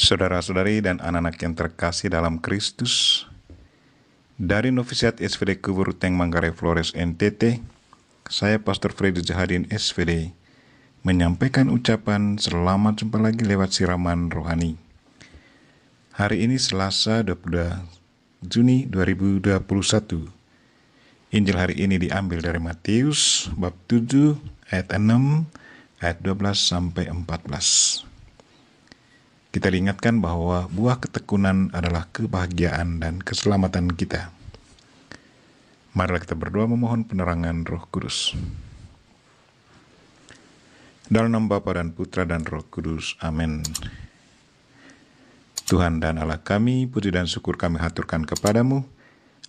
Saudara-saudari dan anak-anak yang terkasih dalam Kristus, dari Novisiat SVD Kubur Teng Manggarai Flores NTT, saya Pastor Freddy Zahadin SVD menyampaikan ucapan selamat jumpa lagi lewat siraman rohani. Hari ini Selasa 22 Juni 2021. Injil hari ini diambil dari Matius bab 7 ayat 6 ayat 12 sampai 14 kita diingatkan bahwa buah ketekunan adalah kebahagiaan dan keselamatan kita. Marilah kita berdoa memohon penerangan Roh Kudus. Dalam nama Bapa dan Putra dan Roh Kudus. Amin. Tuhan dan Allah kami, puji dan syukur kami haturkan kepadamu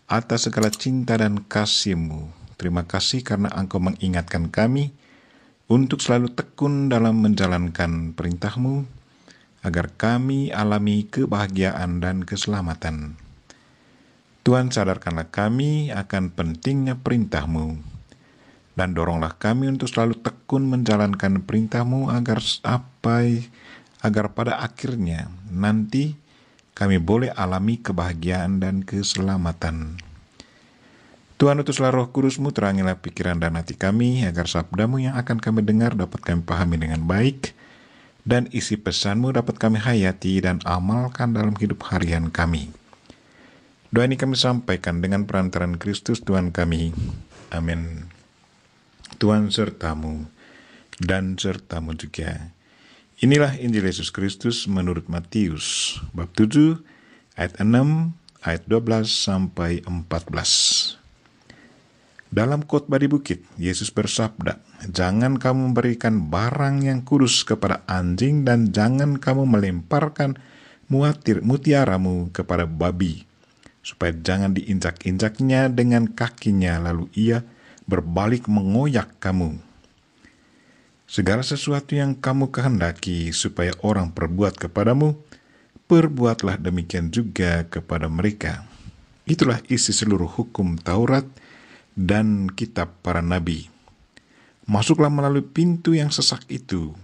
atas segala cinta dan kasihmu. Terima kasih karena engkau mengingatkan kami untuk selalu tekun dalam menjalankan perintahmu agar kami alami kebahagiaan dan keselamatan. Tuhan sadarkanlah kami akan pentingnya perintahMu dan doronglah kami untuk selalu tekun menjalankan perintahMu agar apa agar pada akhirnya nanti kami boleh alami kebahagiaan dan keselamatan. Tuhan utuslah roh kudusmu terangilah pikiran dan hati kami agar sabdamu yang akan kami dengar dapat kami pahami dengan baik dan isi pesanmu dapat kami hayati dan amalkan dalam hidup harian kami. Doa ini kami sampaikan dengan perantaran Kristus Tuhan kami. Amin. Tuhan sertamu dan sertamu juga. Inilah Injil Yesus Kristus menurut Matius bab 7 ayat 6 ayat 12 sampai 14. Dalam khotbah di bukit, Yesus bersabda, "Jangan kamu memberikan barang yang kudus kepada anjing dan jangan kamu melemparkan muatir mutiaramu kepada babi, supaya jangan diinjak-injaknya dengan kakinya lalu ia berbalik mengoyak kamu." Segala sesuatu yang kamu kehendaki supaya orang perbuat kepadamu, perbuatlah demikian juga kepada mereka. Itulah isi seluruh hukum Taurat dan kitab para nabi. Masuklah melalui pintu yang sesak itu,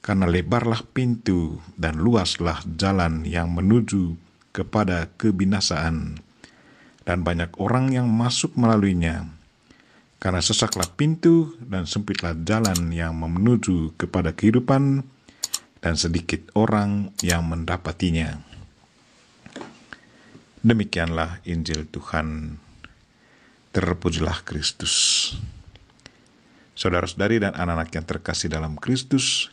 karena lebarlah pintu dan luaslah jalan yang menuju kepada kebinasaan, dan banyak orang yang masuk melaluinya. Karena sesaklah pintu dan sempitlah jalan yang menuju kepada kehidupan, dan sedikit orang yang mendapatinya. Demikianlah Injil Tuhan. Terpujilah Kristus. Saudara-saudari dan anak-anak yang terkasih dalam Kristus,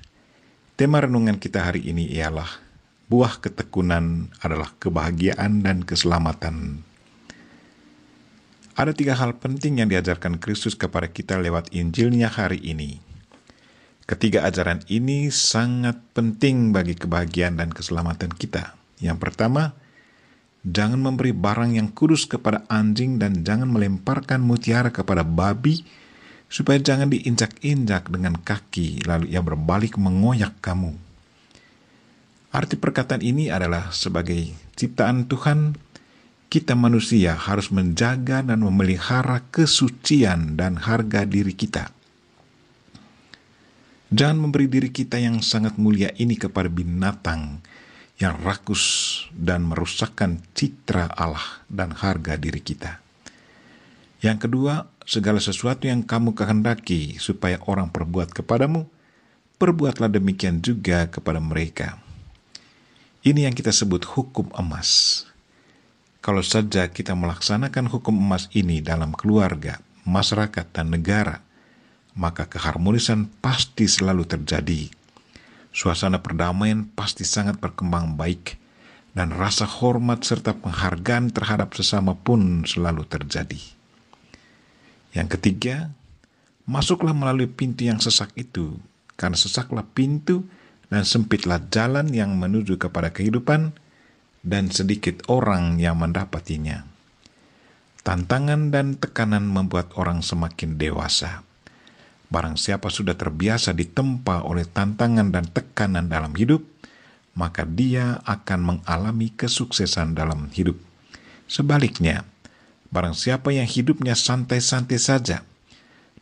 tema renungan kita hari ini ialah buah ketekunan adalah kebahagiaan dan keselamatan. Ada tiga hal penting yang diajarkan Kristus kepada kita lewat Injilnya hari ini. Ketiga ajaran ini sangat penting bagi kebahagiaan dan keselamatan kita. Yang pertama, Jangan memberi barang yang kudus kepada anjing dan jangan melemparkan mutiara kepada babi, supaya jangan diinjak-injak dengan kaki lalu ia berbalik mengoyak kamu. Arti perkataan ini adalah sebagai ciptaan Tuhan, kita manusia harus menjaga dan memelihara kesucian dan harga diri kita. Jangan memberi diri kita yang sangat mulia ini kepada binatang, yang rakus dan merusakkan citra Allah dan harga diri kita. Yang kedua, segala sesuatu yang kamu kehendaki supaya orang perbuat kepadamu, perbuatlah demikian juga kepada mereka. Ini yang kita sebut hukum emas. Kalau saja kita melaksanakan hukum emas ini dalam keluarga, masyarakat, dan negara, maka keharmonisan pasti selalu terjadi suasana perdamaian pasti sangat berkembang baik dan rasa hormat serta penghargaan terhadap sesama pun selalu terjadi. Yang ketiga, masuklah melalui pintu yang sesak itu, karena sesaklah pintu dan sempitlah jalan yang menuju kepada kehidupan, dan sedikit orang yang mendapatinya. Tantangan dan tekanan membuat orang semakin dewasa. Barang siapa sudah terbiasa ditempa oleh tantangan dan tekanan dalam hidup, maka dia akan mengalami kesuksesan dalam hidup. Sebaliknya, barang siapa yang hidupnya santai-santai saja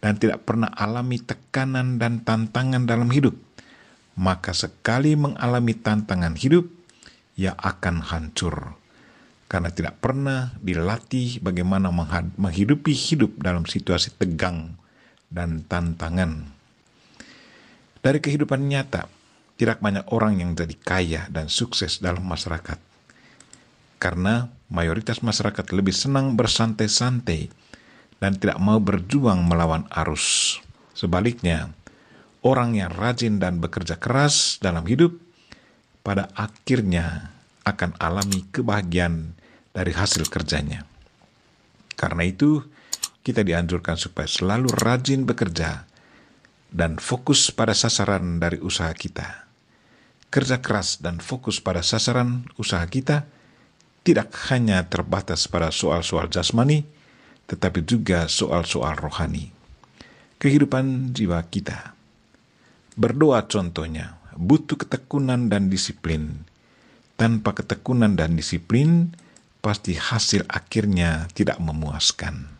dan tidak pernah alami tekanan dan tantangan dalam hidup, maka sekali mengalami tantangan hidup, ia akan hancur. Karena tidak pernah dilatih bagaimana menghidupi hidup dalam situasi tegang dan tantangan. Dari kehidupan nyata, tidak banyak orang yang jadi kaya dan sukses dalam masyarakat. Karena mayoritas masyarakat lebih senang bersantai-santai dan tidak mau berjuang melawan arus. Sebaliknya, orang yang rajin dan bekerja keras dalam hidup pada akhirnya akan alami kebahagiaan dari hasil kerjanya. Karena itu, kita dianjurkan supaya selalu rajin bekerja dan fokus pada sasaran dari usaha kita. Kerja keras dan fokus pada sasaran usaha kita tidak hanya terbatas pada soal-soal jasmani, tetapi juga soal-soal rohani. Kehidupan jiwa kita. Berdoa contohnya, butuh ketekunan dan disiplin. Tanpa ketekunan dan disiplin, pasti hasil akhirnya tidak memuaskan.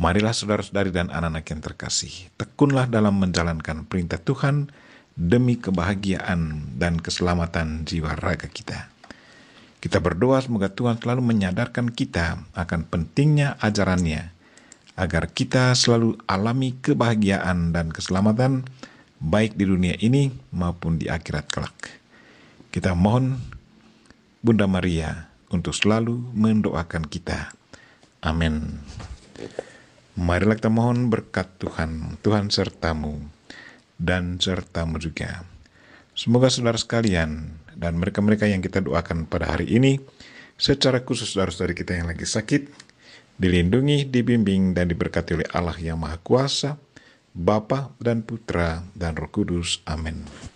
Marilah saudara-saudari dan anak-anak yang terkasih, tekunlah dalam menjalankan perintah Tuhan demi kebahagiaan dan keselamatan jiwa raga kita. Kita berdoa semoga Tuhan selalu menyadarkan kita akan pentingnya ajarannya, agar kita selalu alami kebahagiaan dan keselamatan baik di dunia ini maupun di akhirat kelak. Kita mohon Bunda Maria untuk selalu mendoakan kita. Amin. Marilah kita mohon berkat Tuhan, Tuhan sertamu dan sertamu juga. Semoga saudara sekalian dan mereka-mereka yang kita doakan pada hari ini, secara khusus saudara-saudari kita yang lagi sakit, dilindungi, dibimbing, dan diberkati oleh Allah yang Maha Kuasa, Bapa dan Putra dan Roh Kudus. Amin.